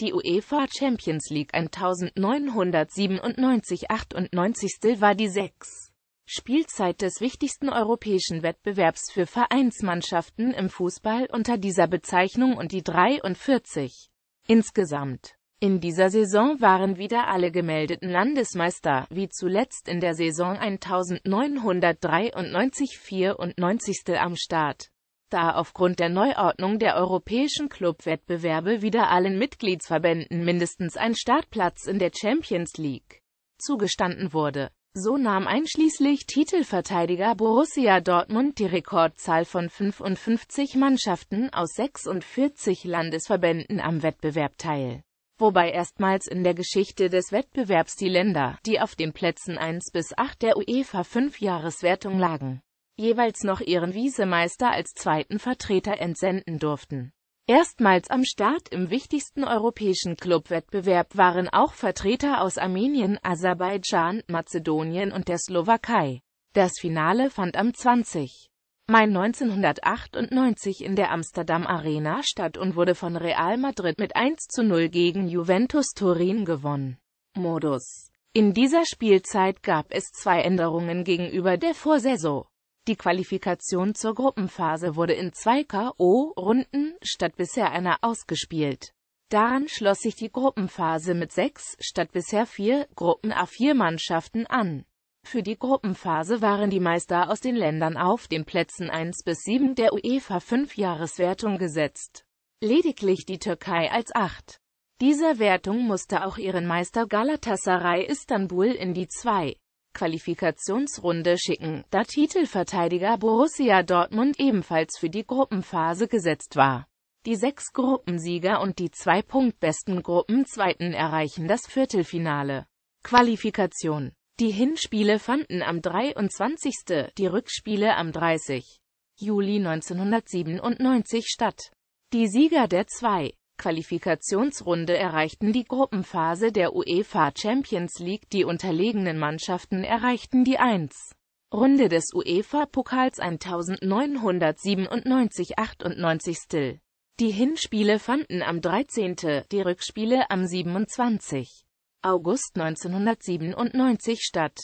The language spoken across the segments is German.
Die UEFA Champions League 1997-98 war die sechs Spielzeit des wichtigsten europäischen Wettbewerbs für Vereinsmannschaften im Fußball unter dieser Bezeichnung und die 43 insgesamt. In dieser Saison waren wieder alle gemeldeten Landesmeister, wie zuletzt in der Saison 1993-94 am Start da aufgrund der Neuordnung der europäischen Clubwettbewerbe wieder allen Mitgliedsverbänden mindestens ein Startplatz in der Champions League zugestanden wurde. So nahm einschließlich Titelverteidiger Borussia Dortmund die Rekordzahl von 55 Mannschaften aus 46 Landesverbänden am Wettbewerb teil wobei erstmals in der Geschichte des Wettbewerbs die Länder, die auf den Plätzen 1 bis 8 der UEFA-Fünfjahreswertung lagen, jeweils noch ihren Wiesemeister als zweiten Vertreter entsenden durften. Erstmals am Start im wichtigsten europäischen Clubwettbewerb waren auch Vertreter aus Armenien, Aserbaidschan, Mazedonien und der Slowakei. Das Finale fand am 20. Mai 1998 in der Amsterdam Arena statt und wurde von Real Madrid mit 1 zu 0 gegen Juventus Turin gewonnen. Modus In dieser Spielzeit gab es zwei Änderungen gegenüber der Vorsaison. Die Qualifikation zur Gruppenphase wurde in zwei K.O.-Runden statt bisher einer ausgespielt. Daran schloss sich die Gruppenphase mit sechs statt bisher vier Gruppen A4-Mannschaften an. Für die Gruppenphase waren die Meister aus den Ländern auf den Plätzen 1 bis 7 der uefa 5 Jahreswertung gesetzt. Lediglich die Türkei als 8. Dieser Wertung musste auch ihren Meister Galatasaray Istanbul in die 2 Qualifikationsrunde schicken, da Titelverteidiger Borussia Dortmund ebenfalls für die Gruppenphase gesetzt war. Die sechs Gruppensieger und die zwei punktbesten Gruppenzweiten erreichen das Viertelfinale. Qualifikation Die Hinspiele fanden am 23., die Rückspiele am 30. Juli 1997 statt. Die Sieger der zwei Qualifikationsrunde erreichten die Gruppenphase der UEFA Champions League, die unterlegenen Mannschaften erreichten die 1. Runde des UEFA-Pokals 1997-98 Die Hinspiele fanden am 13., die Rückspiele am 27. August 1997 statt.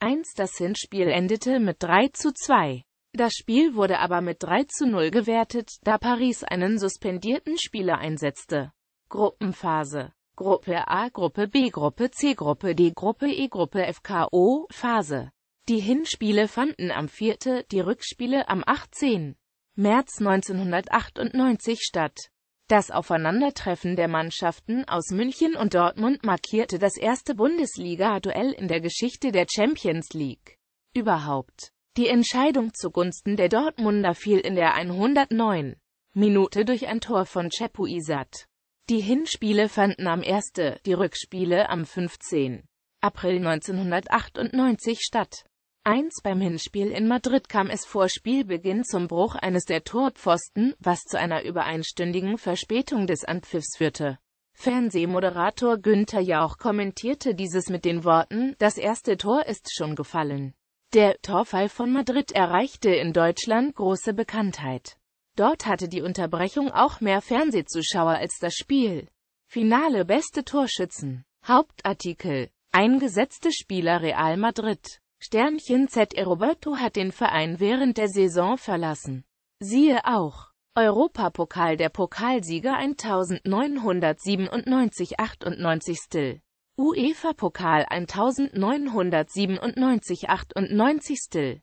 1 Das Hinspiel endete mit 3 zu 2. Das Spiel wurde aber mit 3 zu 0 gewertet, da Paris einen suspendierten Spieler einsetzte. Gruppenphase Gruppe A, Gruppe B, Gruppe C, Gruppe D, Gruppe E, Gruppe FKO, Phase Die Hinspiele fanden am 4., die Rückspiele am 18. März 1998 statt. Das Aufeinandertreffen der Mannschaften aus München und Dortmund markierte das erste Bundesliga-Duell in der Geschichte der Champions League. Überhaupt die Entscheidung zugunsten der Dortmunder fiel in der 109. Minute durch ein Tor von Isat. Die Hinspiele fanden am 1., die Rückspiele am 15. April 1998 statt. Eins beim Hinspiel in Madrid kam es vor Spielbeginn zum Bruch eines der Torpfosten, was zu einer übereinstündigen Verspätung des Anpfiffs führte. Fernsehmoderator Günther Jauch kommentierte dieses mit den Worten, das erste Tor ist schon gefallen. Der Torfall von Madrid erreichte in Deutschland große Bekanntheit. Dort hatte die Unterbrechung auch mehr Fernsehzuschauer als das Spiel. Finale beste Torschützen. Hauptartikel. Eingesetzte Spieler Real Madrid. Sternchen Z. Roberto hat den Verein während der Saison verlassen. Siehe auch. Europapokal der Pokalsieger 1997-98 Still. UEFA-Pokal 1997-98